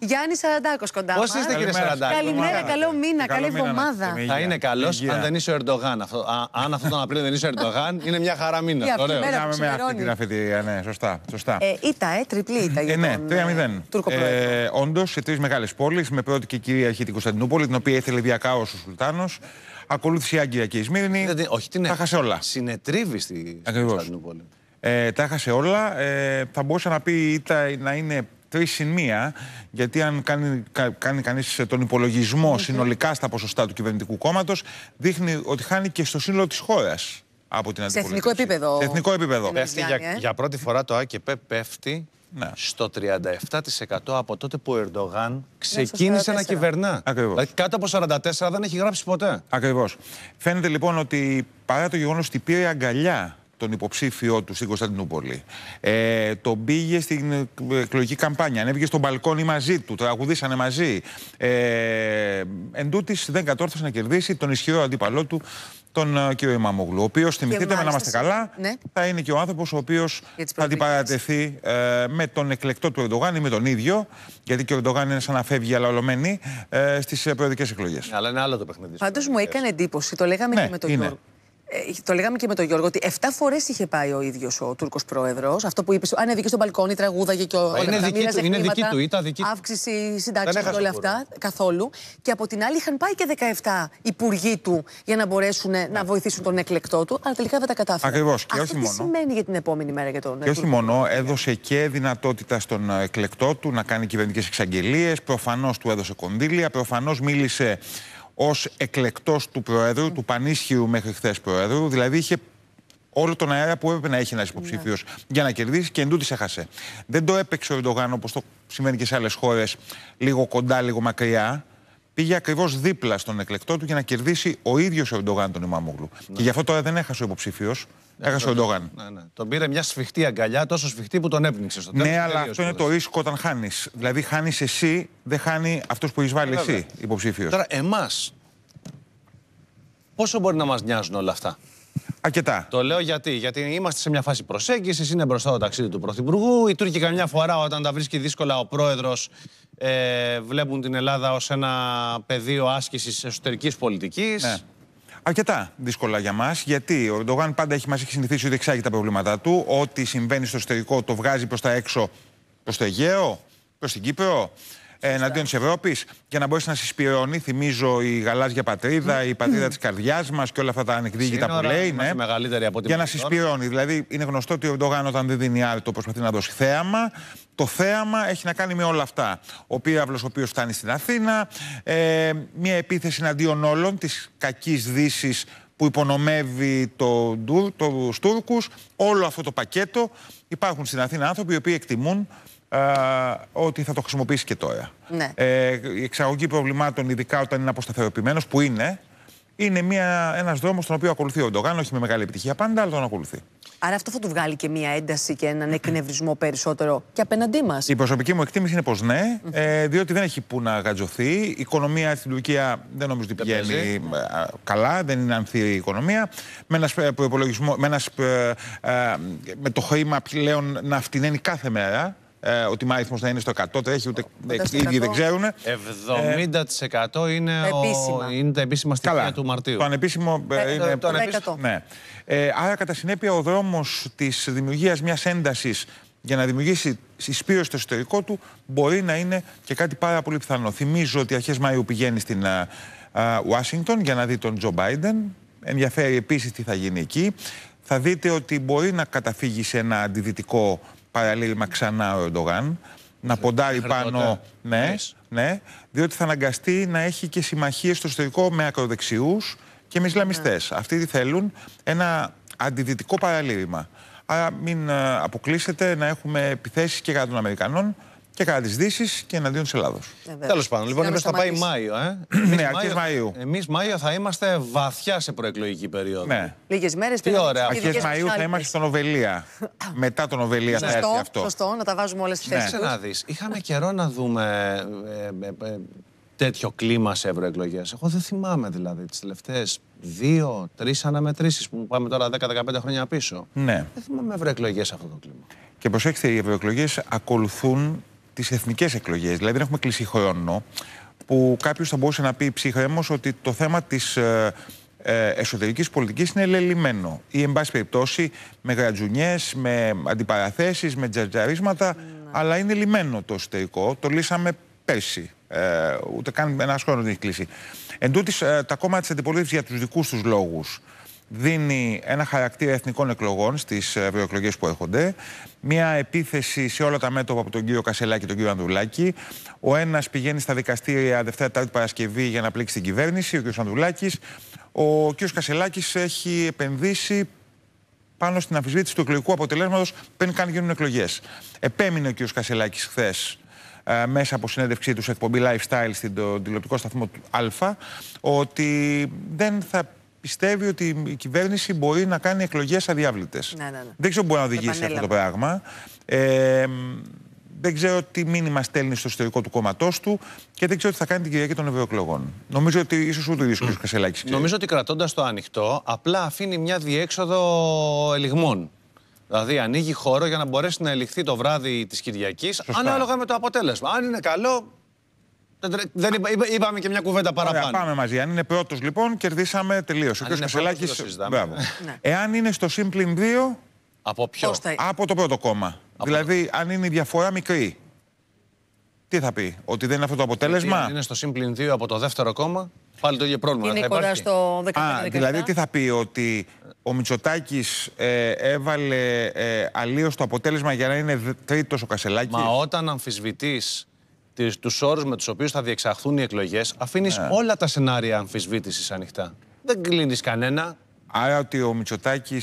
Γιάννη Σαραντάκος κοντά μα. Πώς είστε, κύριε Σαραντάκο. Καλημέρα, καλό μήνα, καλή εβδομάδα. Θα είναι καλός αν δεν είσαι ο Ερντογάν. Αν αυτόν τον Απρίλιο δεν είσαι ο Ερντογάν, είναι μια χαρά μήνα. Μιλάμε με αυτή την ναι, σωστά. σωστά. Ε, ε, τριπλή ήτα. Ε, ναι, 3-0. Ε, ε, Όντως, σε τρεις μεγάλες πόλεις, με πρώτη και κυρίαρχη την Κωνσταντινούπολη, την οποία ήθελε διακάω ο Σουλτάνος. Ακολούθησε η Άγκυρα και η Σμύρνη. Δηλαδή, όχι, τα χάσε όλα. Συνετρίβει στη Κωνσταντινούπολη. Ε, τα χάσε όλα. Ε, θα μπορούσε να πει ήτα, να είναι Τρεις συν μία, γιατί αν κάνει, κάνει κανείς τον υπολογισμό συνολικά στα ποσοστά του κυβερνητικού κόμματος, δείχνει ότι χάνει και στο σύνολο της χώρας από την Σε εθνικό επίπεδο. Σε εθνικό επίπεδο. Πέφτει για, ε? για πρώτη φορά το ΑΚΠ πέφτει ναι. στο 37% από τότε που ο Ερντογάν ναι, ξεκίνησε να κυβερνά. Ακριβώς. Δηλαδή κάτω από 44% δεν έχει γράψει ποτέ. Ακριβώς. Φαίνεται λοιπόν ότι παρά το γεγονός ότι πήρε αγκαλιά τον υποψήφιο του στην Κωνσταντινούπολη. Ε, τον πήγε στην εκλογική καμπάνια, ανέβηκε στον μπαλκόνι μαζί του, τραγουδήσανε μαζί. Ε, εν δεν κατόρθωσε να κερδίσει τον ισχυρό αντίπαλό του, τον ε, κύριο Ημαμογλου. Ο οποίος, θυμηθείτε με να είμαστε καλά, ναι. θα είναι και ο άνθρωπος ο οποίος θα αντιπαρατεθεί ε, με τον εκλεκτό του Ερντογάν ή με τον ίδιο, γιατί και ο Ερντογάν είναι σαν να φεύγει αλλά ε, στις προεδρικές εκλογές. Ναι, αλλά είναι άλλο το παιχνίδι. Πάντως μου έκανε εντύπωση, το λέγαμε ναι, και με τον Γιώργο. Ε, το λέγαμε και με τον Γιώργο, ότι 7 φορές είχε πάει ο ίδιος ο Τούρκος πρόεδρος. Αυτό που είπες, δική στο μπαλκόνι, τραγούδαγε και όλα είναι, δική του, είναι δική του, ήταν δική του. Αύξηση συντάξεων και όλα αυτά. Καθόλου. Και από την άλλη είχαν πάει και 17 υπουργοί του για να μπορέσουν ε, να ναι. βοηθήσουν τον εκλεκτό του, αλλά τελικά δεν τα κατάφεραν. Ακριβώς. Και Αυτό όχι τι σημαίνει για την επόμενη μέρα για τον Και όχι μόνο, έδωσε και δυνατότητα στον ε, εκλεκτό του να κάνει κυβερνητικές εξαγγελίες, προφανώς του έδωσε κονδύλια, προφανώς μίλησε ως εκλεκτός του Προέδρου, του πανίσχυρου μέχρι χθες Προέδρου. Δηλαδή είχε όλο τον αέρα που έπρεπε να έχει ένας υποψήφιος ναι. για να κερδίσει και εντούτοις έχασε. Δεν το έπαιξε ο Ερντογάν όπως το σημαίνει και σε άλλες χώρες, λίγο κοντά, λίγο μακριά. Πήγε ακριβώς δίπλα στον εκλεκτό του για να κερδίσει ο ίδιος ο Ερντογάν τον Ιμαμούγλου ναι. Και γι' αυτό τώρα δεν έχασε ο υποψήφιος. Έχασε ο Ντόγαν. Ναι, ναι. Τον πήρε μια σφιχτή αγκαλιά, τόσο σφιχτή που τον έπνιξε στο τέλος. Ναι, αλλά αυτό είναι το ρίσκο όταν χάνεις. Δηλαδή, χάνεις εσύ, δεν χάνει αυτός που έχεις βάλει ε, εσύ υποψήφιος. Τώρα, εμάς. Πόσο μπορεί να μας νοιάζουν όλα αυτά. Αρκετά. Το λέω γιατί. Γιατί είμαστε σε μια φάση προσέγγισης, είναι μπροστά το ταξίδι του Πρωθυπουργού. Οι Τούρκοι καμιά φορά όταν τα βρίσκει δύσκολα ο πρόεδρος ε, βλέπουν την Ελλάδα ως ένα πεδίο άσκησης εσωτερικής πολιτικής. Ναι αρκετά δύσκολα για μας. Γιατί ο Ερντογάν πάντα έχει, μας έχει συνηθίσει ότι εξάγει τα προβλήματά του. Ό,τι συμβαίνει στο εσωτερικό το βγάζει προς τα έξω, προς το Αιγαίο, προς την Κύπρο. Ε, εναντίον της Ευρώπης για να μπορέσει να συσπηρώνει. Θυμίζω η γαλάζια πατρίδα, η πατρίδα της καρδιάς μας και όλα αυτά τα ανεκδίκητα που λέει. Ναι, από για να συσπηρώνει. Δηλαδή είναι γνωστό ότι ο Ερντογάν όταν δεν δίνει το προσπαθεί να δώσει θέαμα. Το θέαμα έχει να κάνει με όλα αυτά. Ο πύραυλος ο οποίος φτάνει στην Αθήνα, ε, μια επίθεση εναντίον όλων της κακής Δύσης που υπονομεύει το, του Τούρκου, όλο αυτό το πακέτο. Υπάρχουν στην Αθήνα άνθρωποι οι οποίοι εκτιμούν ότι θα το χρησιμοποιήσει και τώρα. Ναι. Ε, η εξαγωγή προβλημάτων, ειδικά όταν είναι αποσταθεροποιημένος, που είναι, είναι ένας δρόμος δρόμος τον οποίο ακολουθεί ο Ντογάν, όχι με μεγάλη επιτυχία πάντα, αλλά τον ακολουθεί. Άρα αυτό θα του βγάλει και μια ένταση και έναν εκνευρισμό περισσότερο και απέναντί μας. Η προσωπική μου εκτίμηση είναι πως ναι, ε, διότι δεν έχει που να γατζωθεί. Η οικονομία στην Τουρκία δεν νομίζω ότι πηγαίνει ε, καλά, δεν είναι ανθή η οικονομία. Με ένας ε, με, ένας, ε, με το χρήμα πλέον να φτηνένει κάθε μέρα ε, ότι ο αριθμό θα είναι στο 100, τρέχει, ούτε οι ίδιοι δεν ξέρουν. 70% είναι, ο, είναι τα επίσημα στοιχεία του Μαρτίου. Το ανεπίσημο ε, ε, είναι το, το ανεπίσημο. Ναι. Ε, άρα, κατά συνέπεια, ο δρόμος της δημιουργίας μιας έντασης για να δημιουργήσει συσπήρωση στο εσωτερικό του μπορεί να είναι και κάτι πάρα πολύ πιθανό. Θυμίζω ότι αρχές Μαΐου πηγαίνει στην ε, Ουάσιγκτον για να δει τον Τζο Μπάιντεν. Ενδιαφέρει επίσης τι θα γίνει εκεί. Θα δείτε ότι μπορεί να καταφύγει σε ένα αντιδυτικό παραλήρημα ξανά ο Ερντογάν, να ποντάρει πάνω, ναι, ναι, διότι θα αναγκαστεί να έχει και συμμαχίες στο εσωτερικό με ακροδεξιούς και με Ισλαμιστές. Ναι. Αυτοί θέλουν, ένα αντιδυτικό παραλήρημα. Άρα μην ε, αποκλείσετε να έχουμε επιθέσεις και κατά των Αμερικανών και κατά τις Δύσης και εναντίον της Ελλάδος. Ε, Τέλος πάντων, λοιπόν, εμείς θα πάει Μάιο. Ε. ναι, αρχές Μαίο. Εμείς Μάιο θα είμαστε βαθιά σε προεκλογική περίοδο. Ναι. Λίγες μέρες πριν. Αρχέ Μαΐου θα είμαστε στον Οβελία. Μετά τον Οβελία θα έρθει αυτό. Σωστό, να τα βάζουμε όλες τις ναι. θέσεις. να δει. Είχαμε καιρό να δούμε ε, ε, τέτοιο κλίμα σε ευρωεκλογές. Εγώ δεν θυμάμαι δηλαδή τις τελευταίες δύο-τρει αναμετρήσεις που πάμε τώρα 10-15 χρόνια πίσω. Ναι. Δεν θυμάμαι ευρωεκλογές αυτό το κλίμα. Και προσέξτε, οι ευρωεκλογές ακολουθούν τις εθνικές εκλογές. Δηλαδή, δεν έχουμε χρόνο που κάποιος θα μπορούσε να πει ψυχαέμω ότι το θέμα της ε, ε, εσωτερικής πολιτικής είναι λελημένο. Ή, εν πάση περιπτώσει, με γρατζουνιές, με αντιπαραθέσεις, με τζαρτζαρίσματα, ναι. αλλά είναι λιμένο το εσωτερικό. Το λύσαμε πέρσι. Ε, ούτε καν ένας χρόνος δεν έχει κλείσει. Εν τα κόμματα της αντιπολίτευσης για τους δικούς τους λόγους δίνει ένα χαρακτήρα εθνικών εκλογών στις ε, ευρωεκλογές που έρχονται. Μια επίθεση σε όλα τα μέτωπα από τον κύριο Κασελάκη και τον κύριο Ανδρουλάκη. Ο ένας πηγαίνει στα δικαστήρια Δευτέρα, Τάρτη, Παρασκευή για να πλήξει την κυβέρνηση, ο κύριος Ανδρουλάκης. Ο κύριος Κασελάκης έχει επενδύσει πάνω στην αμφισβήτηση του εκλογικού αποτελέσματος πριν καν γίνουν εκλογές. Επέμεινε ο κύριος Κασελάκης χθες ε, μέσα από συνέντευξή του σε εκπομπή Lifestyle στην τηλεοπτικό σταθμό του Α, ότι δεν θα πιστεύει ότι η κυβέρνηση μπορεί να κάνει εκλογές αδιάβλητες. Ναι, ναι, ναι. Δεν ξέρω μπορεί να οδηγήσει αυτό το πράγμα. Ε, δεν ξέρω τι μήνυμα στέλνει στο εσωτερικό του κόμματός του και δεν ξέρω τι θα κάνει την Κυριακή των Ευρωεκλογών. Νομίζω ότι ίσως ούτε ο ο Κασελάκη. Νομίζω ότι κρατώντας το ανοιχτό, απλά αφήνει μια διέξοδο ελιγμών. Δηλαδή ανοίγει χώρο για να μπορέσει να ελιχθεί το βράδυ της Κυριακής, ανάλογα με το αποτέλεσμα. Αν είναι καλό, δεν είπα, είπα, είπαμε και μια κουβέντα παραπάνω. Ωραία, πάμε μαζί. Αν είναι πρώτος λοιπόν, κερδίσαμε τελείως. Ο κ. Κασελάκη. Μπράβο. Ναι. Ναι. Εάν είναι στο σύμπλην 2. Από ποιο? Θα... Από το πρώτο κόμμα. Από δηλαδή, αν είναι η διαφορά μικρή. Τι θα πει, Ότι δεν είναι αυτό το αποτέλεσμα. Αν είναι στο σύμπλην 2 από το δεύτερο κόμμα, πάλι το ίδιο πρόβλημα. Είναι κοντά στο 15 Α, Δηλαδή, τι θα πει, Ότι ο Μητσοτάκης ε, έβαλε ε, αλλίως το αποτέλεσμα για να είναι τρίτος ο Κασελάκης. Μα όταν αμφισβητείς τους όρους με τους οποίους θα διεξαχθούν οι εκλογές, αφήνεις ναι. όλα τα σενάρια αμφισβήτησης ανοιχτά. Δεν κλείνεις κανένα. Άρα ότι ο Μητσοτάκης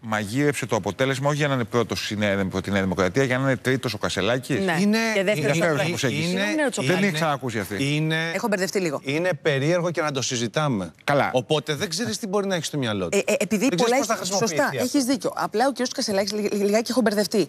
μαγείρεψε το αποτέλεσμα όχι για να είναι πρώτος στη Νέα Δημοκρατία, για να είναι τρίτος ο Κασελάκης. Ναι. Είναι προσέγγιση. Είναι, είναι, δεν έχει ξανακούσει αυτή. Είναι, Έχω μπερδευτεί λίγο. Είναι περίεργο και να το συζητάμε. Καλά. Οπότε δεν ξέρεις τι μπορεί να έχεις στο μυαλό του. Ε, ε, επειδή πολλά έχεις. Σωστά, έχεις δίκιο. Απλά ο κ. Κασελάκης λιγάκι έχω μπερδευτεί.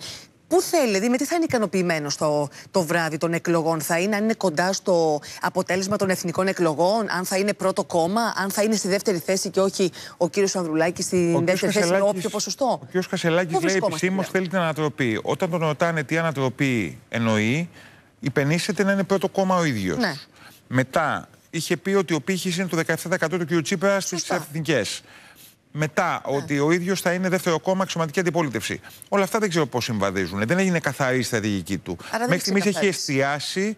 Πού θέλει, δηλαδή, με τι θα είναι ικανοποιημένο το, το βράδυ των εκλογών, θα είναι, αν είναι κοντά στο αποτέλεσμα των εθνικών εκλογών, αν θα είναι πρώτο κόμμα, αν θα είναι στη δεύτερη θέση και όχι ο κύριος Ανδρουλάκης στην ο δεύτερη θέση με όποιο ποσοστό. Ο κύριο Κασελάκη λέει επισήμω δηλαδή? θέλει την ανατροπή. Όταν τον ρωτάνε τι ανατροπή εννοεί, υπενήσεται να είναι πρώτο κόμμα ο ίδιος. Ναι. Μετά είχε πει ότι ο πύχης είναι το 17% του κ. Τσίπρα στις εθνικές μετά ναι. ότι ο ίδιος θα είναι δεύτερο κόμμα αξιωματική αντιπολίτευση. Όλα αυτά δεν ξέρω πώς συμβαδίζουν. Δεν έγινε καθαρή η στρατηγική του. Άρα Μέχρι στιγμής έχει εστιάσει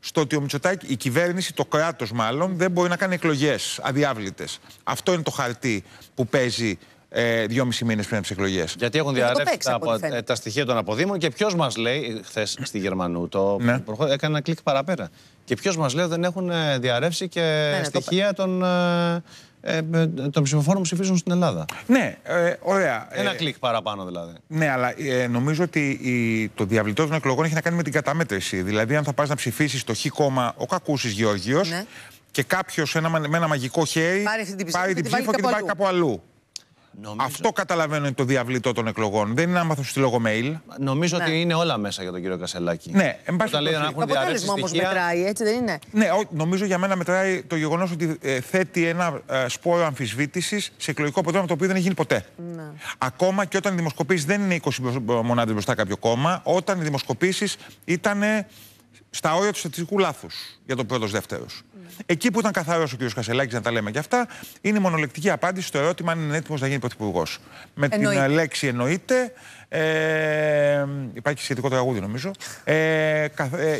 στο ότι ο Μητσοτάκη, η κυβέρνηση, το κράτος μάλλον, δεν μπορεί να κάνει εκλογές αδιάβλητες. Αυτό είναι το χαρτί που παίζει ε, μήνες μήνες πριν από τις εκλογές. Γιατί έχουν διαρρεύσει τα, ε, τα στοιχεία των αποδήμων και ποιος μας λέει, ε, χθες στη Γερμανού, το ναι. προχω... έκανα ένα κλικ παραπέρα. Και ποιος μας λέει δεν έχουν ε, διαρρεύσει και ναι, ναι, στοιχεία των ε, των ψηφοφόρων ψηφίζουν στην Ελλάδα. Ναι, ε, ωραία. Ένα ε, κλικ παραπάνω δηλαδή. Ναι, αλλά ε, νομίζω ότι το διαβλητό των εκλογών έχει να κάνει με την καταμέτρηση. Δηλαδή, αν θα πας να ψηφίσεις το Χ κόμμα ο Κακούσης Γεώργιο ναι. και κάποιος με ένα μαγικό χέρι πάρει την ψήφο και την πάει κάπου αλλού. Αυτό καταλαβαίνω είναι το διαβλητό των εκλογών. Δεν είναι να μάθω στη στείλω mail. Νομίζω ναι. ότι είναι όλα μέσα για τον κύριο Κασελάκη. Ναι, εν πάση περιπτώσει. Το αποτέλεσμα όμω μετράει, έτσι δεν είναι. Ναι, νομίζω για μένα μετράει το γεγονός ότι ε, θέτει ένα ε, σπόρο αμφισβήτησης σε εκλογικό αποτέλεσμα το οποίο δεν έχει γίνει ποτέ. Ναι. Ακόμα και όταν οι δημοσκοπήσεις δεν είναι 20 μονάδε μπροστά κάποιο κόμμα, όταν οι δημοσκοπήσεις ήταν στα όρια του στατιστικού λάθους για το πρώτος δεύτερος. Ναι. Εκεί που ήταν καθαρός ο κ. Κασελάκης, να τα λέμε και αυτά, είναι η μονολεκτική απάντηση στο ερώτημα αν είναι έτοιμος να γίνει πρωθυπουργός. Με την λέξη εννοείται. Ε, υπάρχει σχετικό τραγούδι, νομίζω. Ε, ε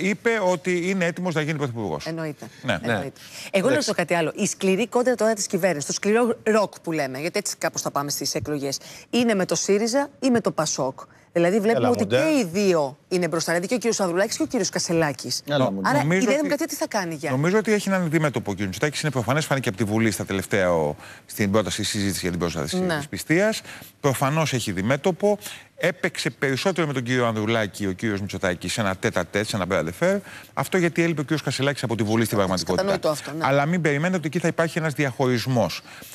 είπε ότι είναι έτοιμος να γίνει πρωθυπουργός. Εννοείται. Ναι. Εγώ να το κάτι άλλο. Η σκληρή κόντρα τώρα της κυβέρνησης, το σκληρό ροκ που λέμε, γιατί έτσι κάπως θα πάμε στις εκλογές, είναι με το ΣΥΡΙΖΑ ή με το ΠΑΣΟΚ. Δηλαδή βλέπουμε Έλα, ότι και οι δύο είναι μπροστά. Δηλαδή και ο κύριος Ανδρουλάκης και ο κύριος Κασελάκης. Άρα νομίζω η Νέα Δημοκρατία τι θα κάνει για. Νομίζω ότι έχει έναν αντιμέτωπο. Ο κ. είναι προφανές, φάνηκε από τη Βουλή στα τελευταία ο, στην πρόταση συζήτηση για την πρόσταση της ναι. πιστεία. Προφανώς έχει διμέτωπο. Έπαιξε περισσότερο με τον κύριο Ανδρουλάκη ο κύριος Μητσοτάκης σε ένα τέτα τέτ, σε ένα φέρ. Αυτό γιατί έλειπε ο κύριος Κασελάκης από τη Βουλή στην πραγματικότητα. Αυτό, ναι. Αλλά μην περιμένετε ότι εκεί θα υπάρχει ένας διαχωρισμός.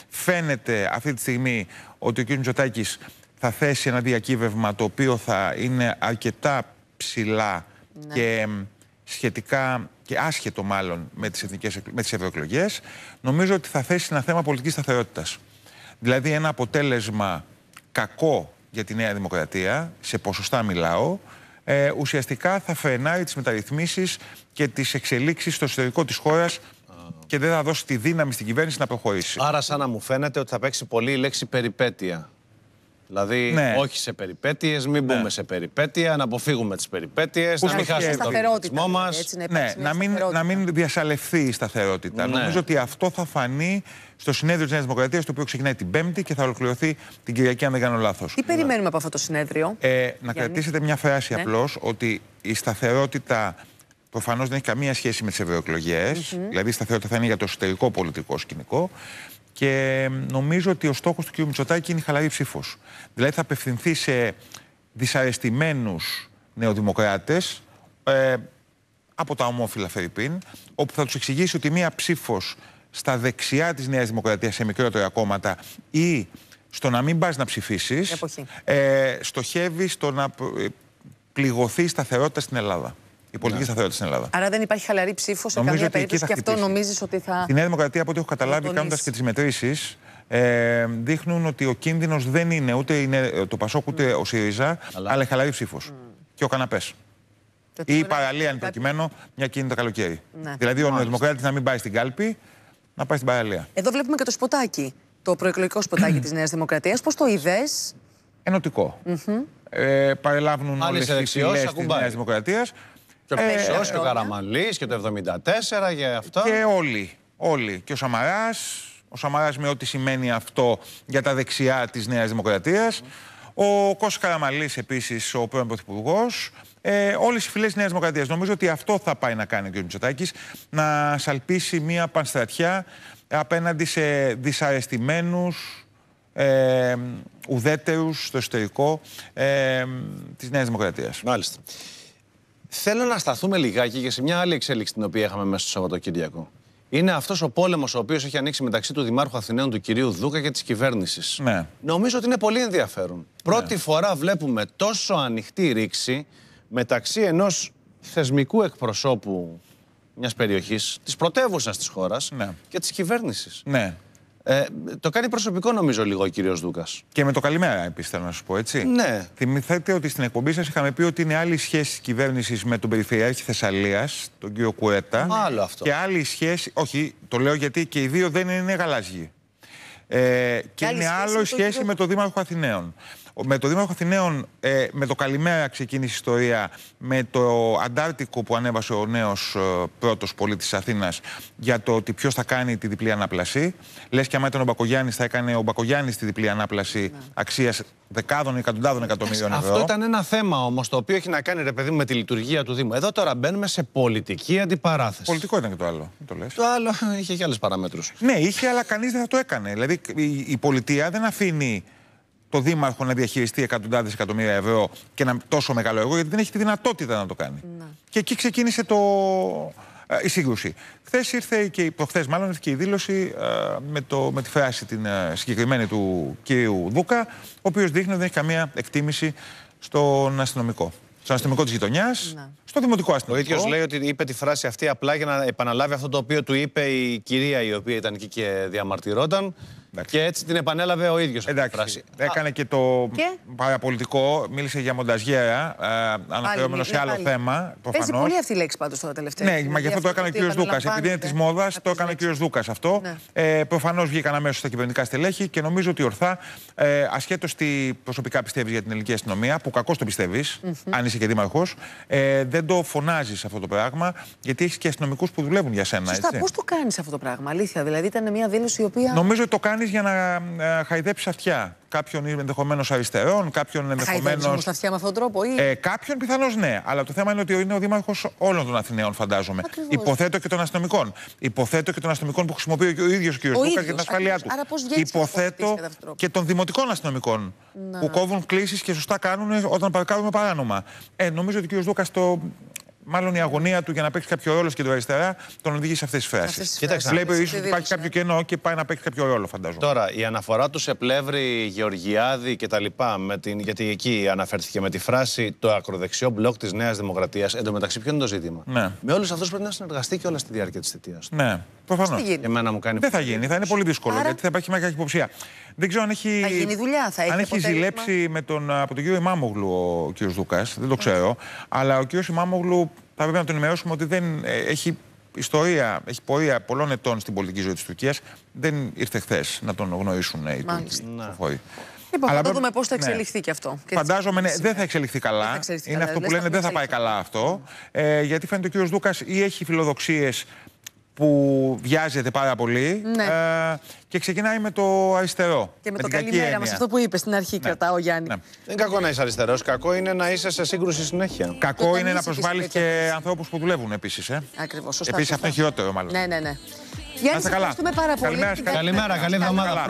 Φαίνεται αυτή τη στιγμή ότι ο κύριος Μητσοτάκης θα θέσει ένα διακύβευμα το οποίο θα είναι αρκετά ψηλά ναι. και σχετικά και άσχετο μάλλον με τις, εθνικές, με τις ευρωεκλογές, νομίζω ότι θα θέσει ένα θέμα πολιτικής σταθερότητας. Δηλαδή ένα αποτέλεσμα κακό για τη Νέα Δημοκρατία, σε ποσοστά μιλάω, ε, ουσιαστικά θα φρενάρει τις μεταρρυθμίσεις και τις εξελίξεις στο εσωτερικό της χώρας και δεν θα δώσει τη δύναμη στην κυβέρνηση να προχωρήσει. Άρα σαν να μου φαίνεται ότι θα παίξει πολύ η λέξη περιπέτεια. Δηλαδή, ναι. όχι σε περιπέτειες, μην μπούμε ναι. σε περιπέτεια, να αποφύγουμε τις περιπέτειες, να μην χάσουμε τον ρυθμό δηλαδή, μας. Ναι, να μην, να μην διασαλευθεί η σταθερότητα. Ναι. Νομίζω ότι αυτό θα φανεί στο συνέδριο της Νέας Δημοκρατίας, το οποίο ξεκινάει την Πέμπτη και θα ολοκληρωθεί την Κυριακή, αν δεν κάνω λάθος. Τι περιμένουμε από αυτό το συνέδριο. Ε, Γιάννη. να κρατήσετε μια φράση ναι. απλώς ότι η σταθερότητα προφανώς δεν έχει καμία σχέση με τις ευρωεκλογές. Δηλαδή, η σταθερότητα θα είναι για το εσωτερικό πολιτικό σκηνικό. Και νομίζω ότι ο στόχος του κ. Μητσοτάκη είναι η χαλαρή ψήφος. Δηλαδή θα απευθυνθεί σε δυσαρεστημένους νεοδημοκράτες ε, από τα ομόφυλα Φερρυπίν, όπου θα τους εξηγήσει ότι μία ψήφος στα δεξιά της Νέας Δημοκρατίας σε μικρότερα κόμματα ή στο να μην πας να ψηφίσεις, ε, στοχεύει στο να ε, πληγωθεί η σταθερότητα στην Ελλάδα η πολιτική σταθερότητα ναι. στην Ελλάδα. Άρα δεν υπάρχει χαλαρή ψήφος σε Νομίζω καμία περίπτωση και αυτό νομίζεις ότι θα. Η Νέα Δημοκρατία, από ό,τι έχω καταλάβει, κάνοντας και τις μετρήσεις, ε, δείχνουν ότι ο κίνδυνος δεν είναι ούτε είναι το Πασόκ ούτε mm. ο ΣΥΡΙΖΑ, αλλά, αλλά χαλαρή ψήφος. Mm. Και ο καναπές. Ή η παραλία, αν προκειμένου, μια κίνητα καλοκαίρι. Ναι. Δηλαδή, ο Δημοκράτη να μην πάει στην κάλπη, να πάει στην παραλία. Εδώ βλέπουμε και το σποτάκι. Το προεκλογικό σποτάκι της Νέας Δημοκρατίας. Πώς το είδες. Ενωτικό. ε, παρελάβουν όλε τι φυλές της Νέας Δημοκρατίας. Και ο και ε, ο Καραμαλής και το 74 για αυτό Και όλοι. Όλοι. Και ο Σαμαράς. Ο Σαμαράς με ό,τι σημαίνει αυτό για τα δεξιά της Νέας Δημοκρατίας. Ο Κώστα Καραμαλής, επίσης, ο πρώην Πρωθυπουργός. Ε, Όλες οι φυλές της Νέας Δημοκρατίας. Νομίζω ότι αυτό θα πάει να κάνει ο κ. Μητσοτάκης, να σαλπίσει μια πανστρατιά απέναντι σε δυσαρεστημένους, ε, ουδέτερους στο εσωτερικό ε, της Νέας Δημοκρατίας. Μάλιστα. Θέλω να σταθούμε λιγάκι και σε μια άλλη εξέλιξη την οποία είχαμε μέσα στο Σαββατοκύριακο. Είναι αυτός ο πόλεμος ο οποίος έχει ανοίξει μεταξύ του Δημάρχου Αθηναίων, του κυρίου Δούκα και της κυβέρνησης. Ναι. Νομίζω ότι είναι πολύ ενδιαφέρον. Ναι. Πρώτη φορά βλέπουμε τόσο ανοιχτή ρήξη μεταξύ ενός θεσμικού εκπροσώπου μιας περιοχής, της πρωτεύουσας της χώρας ναι. και της κυβέρνησης. Ναι. Ε, το κάνει προσωπικό νομίζω λίγο ο κύριος Δούκας. Και με το καλημέρα επίσης θέλω να σου πω έτσι. Ναι. Θυμηθείτε ότι στην εκπομπή σας είχαμε πει ότι είναι άλλη σχέση της κυβέρνησης με τον Περιφερειάρχη Θεσσαλίας, τον κύριο Κουέτα. Άλλο αυτό. Και άλλη σχέση. Όχι, το λέω γιατί και οι δύο δεν είναι γαλάζιοι. Ε, και, και είναι άλλο σχέση με τον Δήμαρχο Αθηναίων. Με το Δήμαρχο Αθηναίων, ε, με το Καλημέρα ξεκίνησε η ιστορία, με το Αντάρτικο που ανέβασε ο νέος ε, πρώτος πολίτης Αθήνας για το ότι ποιος θα κάνει τη διπλή ανάπλαση. Λες και άμα ήταν ο Μπακογιάννης, θα έκανε ο Μπακογιάννης τη διπλή ανάπλαση ναι. αξίας δεκάδων ή εκατοντάδων εκατομμυρίων ευρώ. Αυτό ήταν ένα θέμα όμως το οποίο έχει να κάνει ρε παιδί με τη λειτουργία του Δήμου. Εδώ τώρα μπαίνουμε σε πολιτική αντιπαράθεση. Πολιτικό ήταν και το άλλο. Το, λες. το άλλο είχε και άλλες παραμέτρους. Ναι, είχε, αλλά κανείς δεν θα το έκανε. Δηλαδή η πολιτεία δεν αφήνει το Δήμαρχο να διαχειριστεί εκατοντάδες εκατομμύρια ευρώ και ένα τόσο μεγάλο έργο, γιατί δεν έχει τη δυνατότητα να το κάνει. Ναι. Και εκεί ξεκίνησε το, ε, η σύγκρουση. Χθες ήρθε και προχθές, μάλλον ήρθε και η δήλωση ε, με, το, με τη φράση την ε, συγκεκριμένη του κυρίου Δούκα, ο οποίος δείχνει ότι δεν έχει καμία εκτίμηση στον αστυνομικό. Στον αστυνομικό της γειτονιάς, ναι. στο δημοτικό αστυνομικό. Ο ίδιος λέει ότι είπε τη φράση αυτή απλά για να επαναλάβει αυτό το οποίο του είπε η κυρία η οποία ήταν εκεί και διαμαρτυρόταν. Εντάξει. Και έτσι την επανέλαβε ο ίδιος. Εντάξει. Έκανε και το και? παραπολιτικό, μίλησε για μονταζιέρα, ε, αναφερόμενο σε άλλο πάλι. θέμα. Παίζει πολύ αυτή η λέξη πάντως τώρα τελευταία. Ναι, μα γι' αυτό δηλαδή το έκανε ο κ. Δούκας. Επειδή είναι της μόδας, το έκανε ο κ. Δούκας αυτό. Ναι. Ε, Προφανώς βγήκαν αμέσως στα κυβερνητικά στελέχη και νομίζω ότι ορθά, ε, ασχέτως τι προσωπικά πιστεύεις για την ελληνική αστυνομία, που κακώς το πιστεύεις, αν είσαι και δήμαρχος, ε, δεν το φωνάζεις αυτό το πράγμα, γιατί έχεις και αστυνομικούς που δουλεύουν για σένα. Σωστά, πώς το κάνεις αυτό το πράγμα, αλήθεια. Δηλαδή ήταν μια δήλωση η οποία. Νομίζω ότι το κάνει για να ε, χαϊδέψεις αυτιά. Κάποιον ενδεχομένως αριστερών, κάποιον ενδεχομένω. Χαϊδέψει αυτιά με αυτόν τον τρόπο, ή. Ε, κάποιον πιθανώς ναι. Αλλά το θέμα είναι ότι είναι ο δήμαρχος όλων των Αθηναίων, φαντάζομαι. Υποθέτω και των αστυνομικών. Υποθέτω και των αστυνομικών που χρησιμοποιεί ο ίδιος ο κ. Λούκας για την ασφαλεία του. Άρα Υποθέτω και των δημοτικών αστυνομικών να. που κόβουν κλήσεις και σωστά κάνουν όταν με παράνομα. Ε, νομίζω ότι ο κ. Δούκα το μάλλον η αγωνία του για να παίξει κάποιο ρόλο και το αριστερά τον οδηγεί σε αυτές τις φράσεις. Κοιτάξτε, βλέπει ίσω ότι υπάρχει κάποιο κενό και πάει να παίξει κάποιο ρόλο, φαντάζομαι. Τώρα, η αναφορά του σε πλεύρη Γεωργιάδη κτλ. Την... Γιατί εκεί αναφέρθηκε με τη φράση το ακροδεξιό μπλοκ της Νέας Δημοκρατίας. Εν τω μεταξύ, ποιο είναι το ζήτημα. Ναι. Με όλους αυτούς πρέπει να συνεργαστεί και όλα στη διάρκεια της θητείας. Ναι. Προφανώς. Δεν θα γίνει, θα είναι πολύ δύσκολο Άρα... γιατί θα υπάρχει μεγάλη υποψία. Δεν ξέρω αν έχει. Θα γίνει δουλειά, θα έχει. Αν έχει ζηλέψει με τον, από τον κύριο Ιμάμογλου ο κύριος Δούκας, δεν το ναι. ξέρω. Mm. Αλλά ο κύριος Ιμάμογλου θα πρέπει να τον ενημερώσουμε ότι δεν ε, έχει ιστορία, έχει πορεία πολλών ετών στην πολιτική ζωή της Τουρκίας. Δεν ήρθε χθες να τον γνωρίσουν ε, οι Τούρκοι. Ναι. Λοιπόν, Αλλά θα το δούμε πώς θα ναι. εξελιχθεί ναι. και αυτό. Φαντάζομαι ναι, δεν θα εξελιχθεί καλά. Θα εξελιχθεί είναι καλά. αυτό που λένε, δεν θα πάει καλά αυτό. Ε, γιατί φαίνεται ο κύριος Δούκας ή έχει φιλοδοξίες που βιάζεται πάρα πολύ ναι. ε, και ξεκινάει με το αριστερό. Και με, το καλημέρα μα, αυτό που είπες στην αρχή, ναι. κρατάω, Γιάννη. Ναι. Δεν είναι κακό να είσαι αριστερός. Κακό είναι να είσαι σε σύγκρουση συνέχεια. Κακό είναι να προσβάλλει και ανθρώπους που δουλεύουν επίσης. Ε. Ακριβώς. Επίσης αυτό είναι χειρότερο, μάλλον. Ναι, ναι, ναι. Γιάννη, σας ευχαριστούμε πάρα πολύ. Καλημέρα, καλή εβδομάδα.